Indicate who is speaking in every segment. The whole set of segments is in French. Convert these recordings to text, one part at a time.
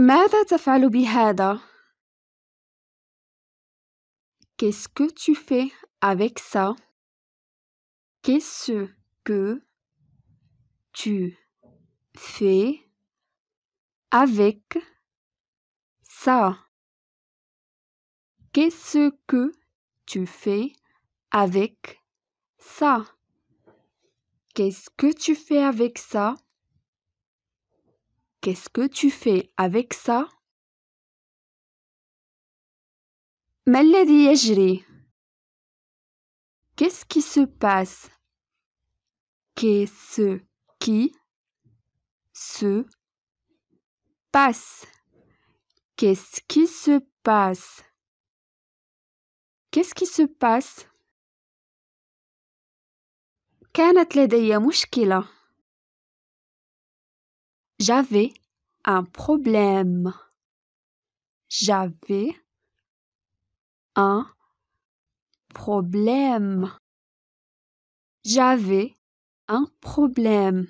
Speaker 1: quest Qu'est-ce que tu fais avec ça? Qu'est-ce que tu fais avec ça? Qu'est-ce que tu fais avec ça? Qu'est-ce que tu fais avec ça? Qu'est-ce que tu fais avec ça Qu'est-ce qui se passe Qu'est-ce qui se passe Qu'est-ce qui se passe Qu'est-ce qui se passe كانت لدي مشكلة j'avais un problème. J'avais un problème. J'avais un problème.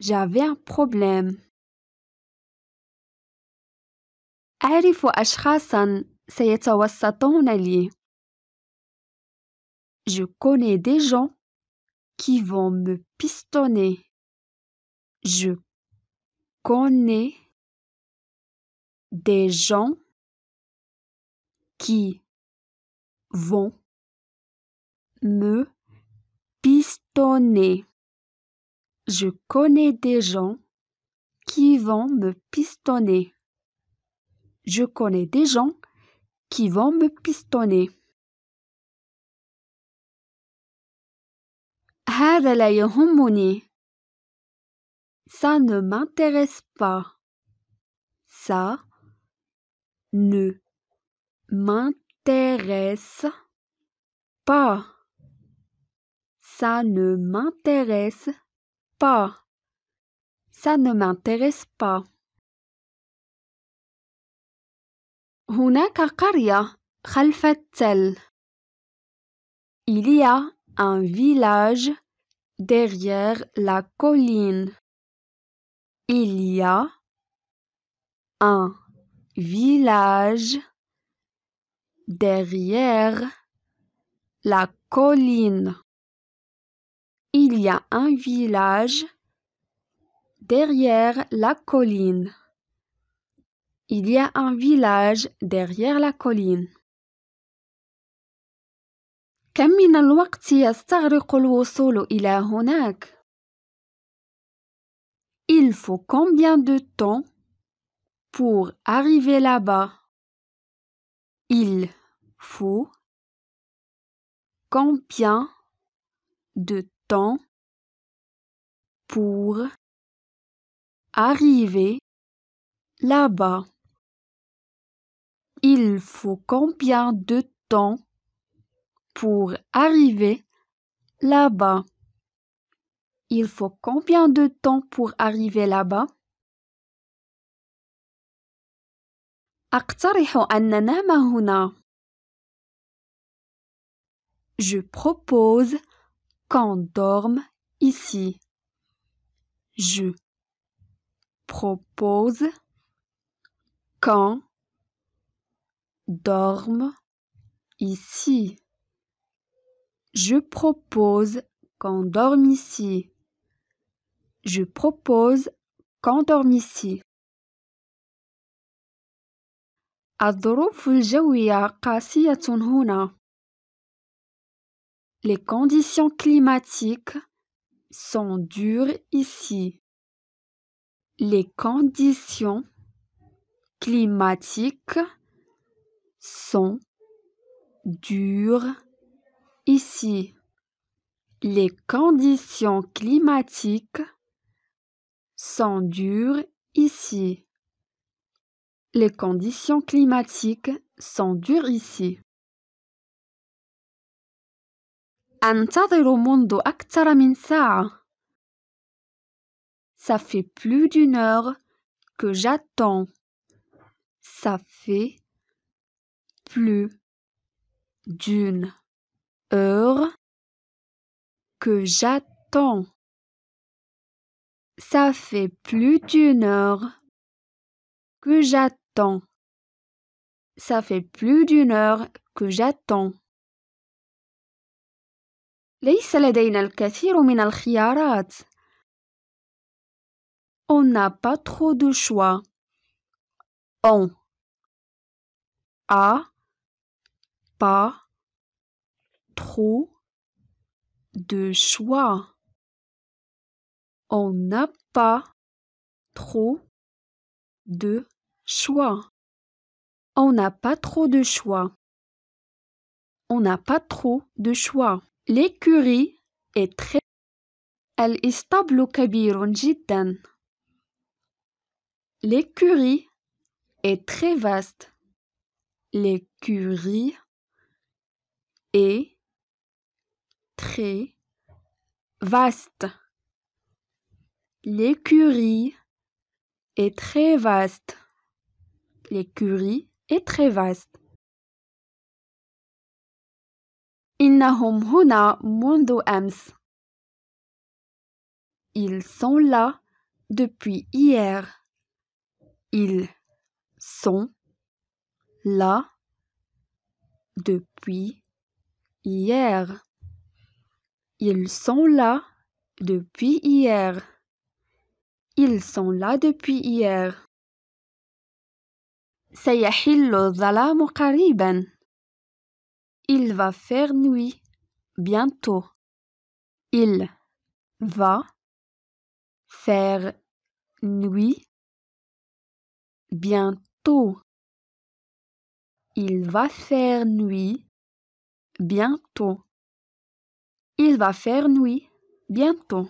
Speaker 1: J'avais un problème. Je connais des gens qui vont me pistonner. Je connais des gens qui vont me pistonner. Je connais des gens qui vont me pistonner. Je connais des gens qui vont me pistonner. هذا لا ça ne m'intéresse pas. Ça ne m'intéresse pas. Ça ne m'intéresse pas. Ça ne m'intéresse pas. Il y a un village derrière la colline. Il y a un village derrière la colline. Il y a un village derrière la colline. Il y a un village derrière la colline. كم من الوقت يستغرق الوصول هناك؟ il faut combien de temps pour arriver là-bas Il faut combien de temps pour arriver là-bas Il faut combien de temps pour arriver là-bas il faut combien de temps pour arriver là-bas Je propose qu'on dorme ici. Je propose qu'on dorme ici. Je propose qu'on dorme ici. Je propose qu'on dorme ici. A Les conditions climatiques sont dures ici. Les conditions climatiques sont dures ici. Les conditions climatiques sont dures ici. Les conditions climatiques sont dures ici. Ça fait plus d'une heure que j'attends. Ça fait plus d'une heure que j'attends. Ça fait plus d'une heure que j'attends. Ça fait plus d'une heure que j'attends. ليس لدينا On n'a pas trop de choix. On a pas trop de choix on n'a pas trop de choix. On n'a pas trop de choix. On n'a pas trop de choix. L'écurie est très Elle stable au L'écurie est très vaste. L'écurie est très vaste. L'écurie est très vaste. L'écurie est très vaste. إنهم هنا hum Ils sont là depuis hier. Ils sont là depuis hier. Ils sont là depuis hier. Ils sont là depuis hier. Il va faire nuit bientôt. Il va faire nuit bientôt. Il va faire nuit bientôt. Il va faire nuit bientôt.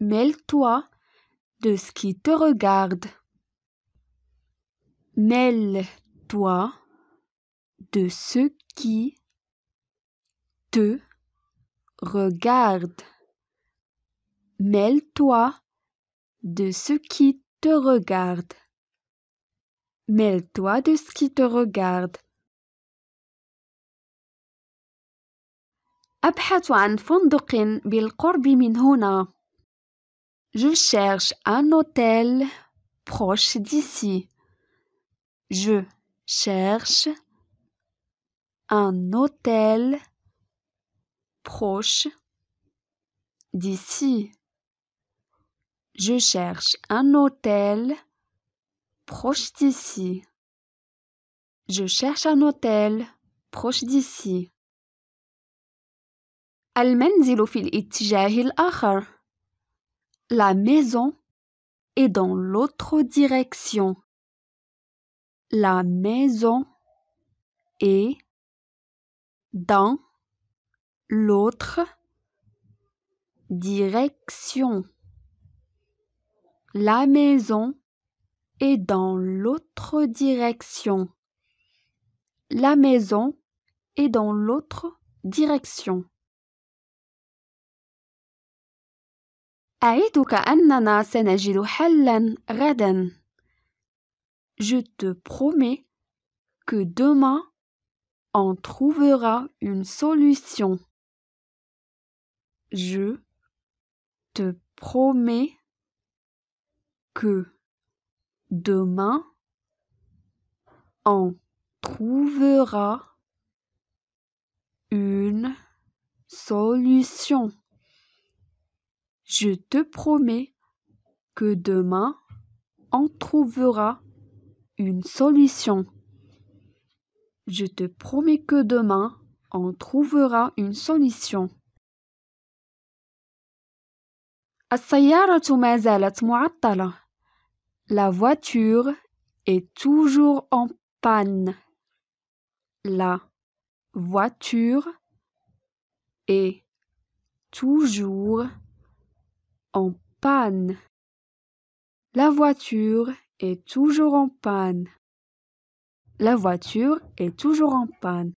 Speaker 1: Mêle-toi de ce qui te regarde. Mêle-toi de ce qui te regarde. Mêle-toi de ce qui te regarde. Mêle-toi de ce qui te regarde. Je cherche un hôtel proche d'ici. Je cherche un hôtel proche d'ici. Je cherche un hôtel proche d'ici. Je cherche un hôtel proche d'ici. La maison est dans l'autre direction. La maison est dans l'autre direction. La maison est dans l'autre direction. La maison est dans l'autre direction. Je te promets que demain on trouvera une solution. Je te promets que demain on trouvera une solution. Je te promets que demain, on trouvera une solution. Je te promets que demain, on trouvera une solution. La voiture est toujours en panne. La voiture est toujours en panne. La voiture est toujours en panne. La voiture est toujours en panne.